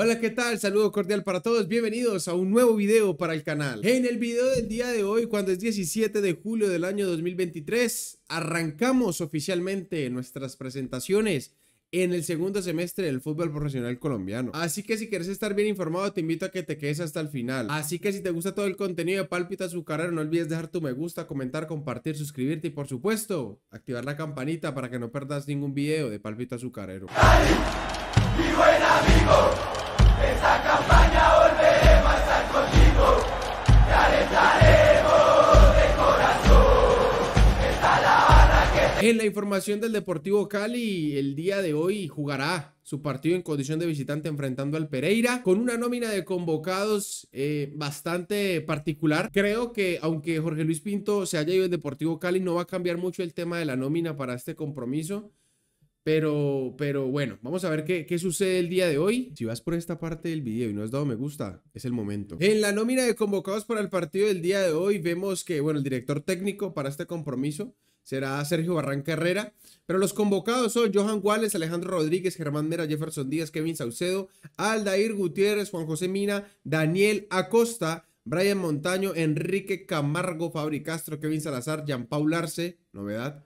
Hola, ¿qué tal? Saludo cordial para todos. Bienvenidos a un nuevo video para el canal. En el video del día de hoy, cuando es 17 de julio del año 2023, arrancamos oficialmente nuestras presentaciones en el segundo semestre del fútbol profesional colombiano. Así que si quieres estar bien informado, te invito a que te quedes hasta el final. Así que si te gusta todo el contenido de Palpita Azucarero no olvides dejar tu me gusta, comentar, compartir, suscribirte y por supuesto, activar la campanita para que no perdas ningún video de Palpita Azucarero amigo! En la información del Deportivo Cali, el día de hoy jugará su partido en condición de visitante enfrentando al Pereira, con una nómina de convocados eh, bastante particular. Creo que aunque Jorge Luis Pinto se haya ido al Deportivo Cali, no va a cambiar mucho el tema de la nómina para este compromiso. Pero, pero bueno, vamos a ver qué, qué, sucede el día de hoy. Si vas por esta parte del video y no has dado me gusta, es el momento. En la nómina de convocados para el partido del día de hoy vemos que, bueno, el director técnico para este compromiso será Sergio Barranca Herrera, pero los convocados son Johan Wallace, Alejandro Rodríguez, Germán Mera, Jefferson Díaz, Kevin Saucedo, Aldair Gutiérrez, Juan José Mina, Daniel Acosta, Brian Montaño, Enrique Camargo, Fabri Castro, Kevin Salazar, Jean Paul Arce, novedad,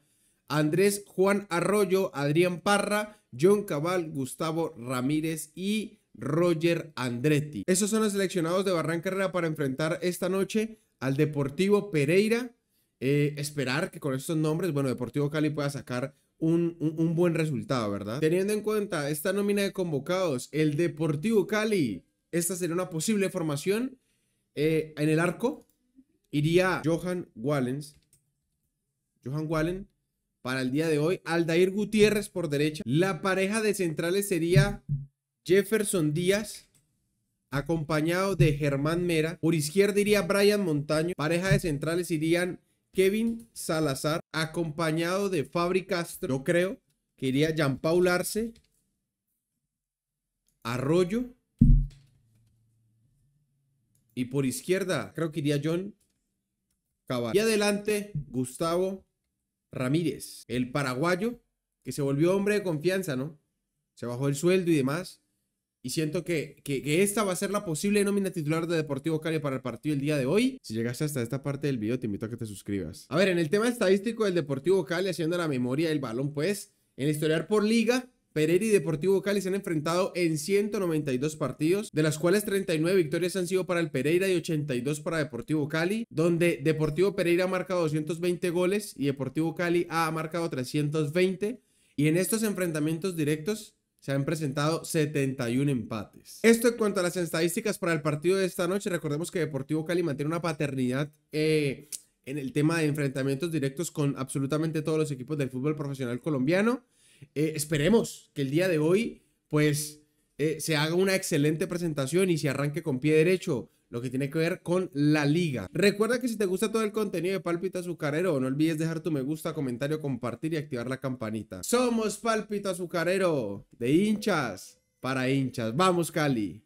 Andrés Juan Arroyo, Adrián Parra, John Cabal, Gustavo Ramírez y Roger Andretti. Esos son los seleccionados de Herrera para enfrentar esta noche al Deportivo Pereira. Eh, esperar que con estos nombres, bueno, Deportivo Cali pueda sacar un, buen resultado, ¿verdad? Teniendo en cuenta esta nómina de convocados, el Deportivo Cali, esta sería una posible formación. Eh, en el arco iría Johan Wallens. Johan Wallens para el día de hoy. Aldair Gutiérrez por derecha. La pareja de centrales sería Jefferson Díaz, acompañado de Germán Mera. Por izquierda iría Brian Montaño. Pareja de centrales irían Kevin Salazar, acompañado de Fabri Castro. Yo creo que iría Jean Paul Arce, Arroyo. Y por izquierda, creo que iría John Cabal. Y adelante, Gustavo Ramírez, el paraguayo, que se volvió hombre de confianza, ¿no? Se bajó el sueldo y demás. Y siento que, que, esta va a ser la posible nómina titular de Deportivo Cali para el partido el día de hoy. Si llegaste hasta esta parte del video, te invito a que te suscribas. A ver, en el tema estadístico del Deportivo Cali, haciendo la memoria del balón, pues, en historiar por liga, Pereira y Deportivo Cali se han enfrentado en 192 partidos, de las cuales 39 victorias han sido para el Pereira y 82 para Deportivo Cali, donde Deportivo Pereira ha marcado 220 goles y Deportivo Cali ha marcado 320. Y en estos enfrentamientos directos se han presentado 71 empates. Esto en cuanto a las estadísticas para el partido de esta noche, recordemos que Deportivo Cali mantiene una paternidad eh, en el tema de enfrentamientos directos con absolutamente todos los equipos del fútbol profesional colombiano. Eh, esperemos que el día de hoy, pues, eh, se haga una excelente presentación y se arranque con pie derecho lo que tiene que ver con la liga. Recuerda que si te gusta todo el contenido de Palpita Azucarero, no olvides dejar tu me gusta, comentario, compartir y activar la campanita. Somos Palpita Azucarero, de hinchas para hinchas. Vamos, Cali.